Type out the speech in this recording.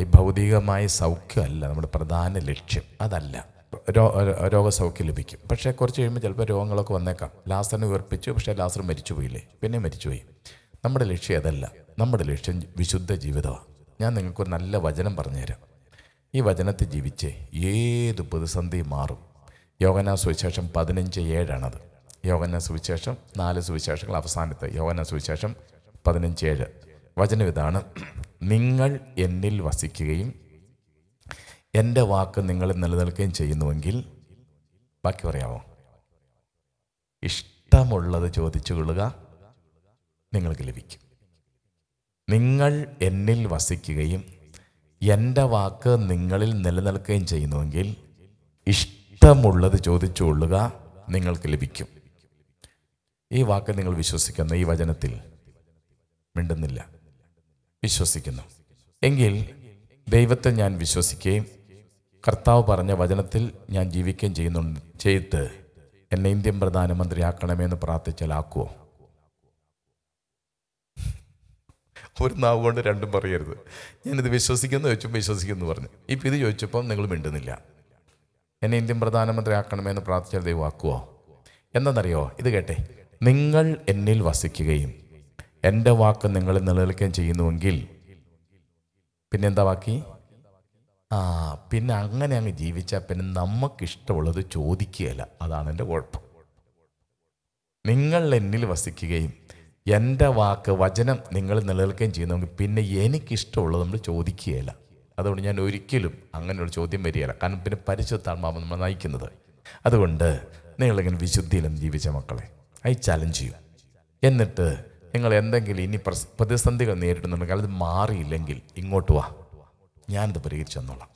ഈ ഭൗതികമായ സൗഖ്യമല്ല നമ്മുടെ പ്രധാന ലക്ഷ്യം അതല്ല രോ രോഗസൗഖ്യം ലഭിക്കും പക്ഷേ കുറച്ച് കഴിയുമ്പോൾ ചിലപ്പോൾ രോഗങ്ങളൊക്കെ വന്നേക്കാം ലാസറിനെ ഉയർപ്പിച്ചു പക്ഷേ ലാസർ മരിച്ചുപോയില്ലേ പിന്നെ മരിച്ചുപോയി നമ്മുടെ ലക്ഷ്യം അതല്ല നമ്മുടെ ലക്ഷ്യം വിശുദ്ധ ജീവിതമാണ് ഞാൻ നിങ്ങൾക്കൊരു നല്ല വചനം പറഞ്ഞുതരാം ഈ വചനത്തെ ജീവിച്ച് ഏത് പ്രതിസന്ധി മാറും യോഗന സുവിശേഷം പതിനഞ്ച് ഏഴാണത് യോഗന സുവിശേഷം നാല് സുവിശേഷങ്ങൾ അവസാനത്തെ യോഗന സുവിശേഷം പതിനഞ്ച് ഏഴ് വചനം ഇതാണ് നിങ്ങൾ എന്നിൽ വസിക്കുകയും എൻ്റെ വാക്ക് നിങ്ങളിൽ നിലനിൽക്കുകയും ചെയ്യുന്നുവെങ്കിൽ ബാക്കി പറയാമോ ഇഷ്ടമുള്ളത് ചോദിച്ചു കൊള്ളുക നിങ്ങൾക്ക് ലഭിക്കും നിങ്ങൾ എന്നിൽ വസിക്കുകയും എൻ്റെ വാക്ക് നിങ്ങളിൽ നിലനിൽക്കുകയും ചെയ്യുന്നുവെങ്കിൽ ഇഷ്ടമുള്ളത് ചോദിച്ചു കൊള്ളുക നിങ്ങൾക്ക് ലഭിക്കും ഈ വാക്ക് നിങ്ങൾ വിശ്വസിക്കുന്ന ഈ വചനത്തിൽ മിണ്ടുന്നില്ല വിശ്വസിക്കുന്നു എങ്കിൽ ദൈവത്തെ ഞാൻ വിശ്വസിക്കുകയും കർത്താവ് പറഞ്ഞ വചനത്തിൽ ഞാൻ ജീവിക്കുകയും ചെയ്യുന്നുണ്ട് ചെയ്ത് എന്നെ ഇന്ത്യൻ പ്രധാനമന്ത്രി ആക്കണമെന്ന് പ്രാർത്ഥിച്ചാൽ ആക്കുമോ ഒരു നാവ് കൊണ്ട് രണ്ടും പറയരുത് ഞാനിത് വിശ്വസിക്കുന്നു ചോദിച്ചു വിശ്വസിക്കുന്നു പറഞ്ഞു ഇപ്പം ഇത് ചോദിച്ചപ്പം നിങ്ങൾ മിണ്ടുന്നില്ല എന്നെ ഇന്ത്യൻ പ്രധാനമന്ത്രി ആക്കണമെന്ന് പ്രാർത്ഥിച്ചാൽ ദൈവം ആക്കുമോ എന്താണെന്നറിയോ ഇത് കേട്ടെ നിങ്ങൾ എന്നിൽ വസിക്കുകയും എൻ്റെ വാക്ക് നിങ്ങൾ നിലനിൽക്കുകയും ചെയ്യുന്നുവെങ്കിൽ പിന്നെന്താ ബാക്കി ആ പിന്നെ അങ്ങനെ അങ്ങ് ജീവിച്ചാൽ പിന്നെ നമുക്കിഷ്ടമുള്ളത് ചോദിക്കുകയല്ല അതാണ് എൻ്റെ കുഴപ്പം നിങ്ങൾ എന്നിൽ വസിക്കുകയും എൻ്റെ വാക്ക് വചനം നിങ്ങൾ നിലനിൽക്കുകയും ചെയ്യുന്നുവെങ്കിൽ പിന്നെ എനിക്കിഷ്ടമുള്ളത് നമ്മൾ ചോദിക്കുകയല്ല അതുകൊണ്ട് ഞാൻ ഒരിക്കലും അങ്ങനെയുള്ള ചോദ്യം വരികയല്ല കാരണം പിന്നെ പരിശുദ്ധാത്മാവ് നമ്മൾ നയിക്കുന്നത് അതുകൊണ്ട് നിങ്ങളിങ്ങനെ വിശുദ്ധിയിലും ജീവിച്ച മക്കളെ ഐ ചലഞ്ച് ചെയ്യും എന്നിട്ട് നിങ്ങൾ എന്തെങ്കിലും ഇനി പ്രതിസന്ധികൾ നേരിടുന്നുണ്ടെങ്കിൽ അത് മാറിയില്ലെങ്കിൽ ഇങ്ങോട്ട് വാ ഞാനിത് പരിഹരിച്ചു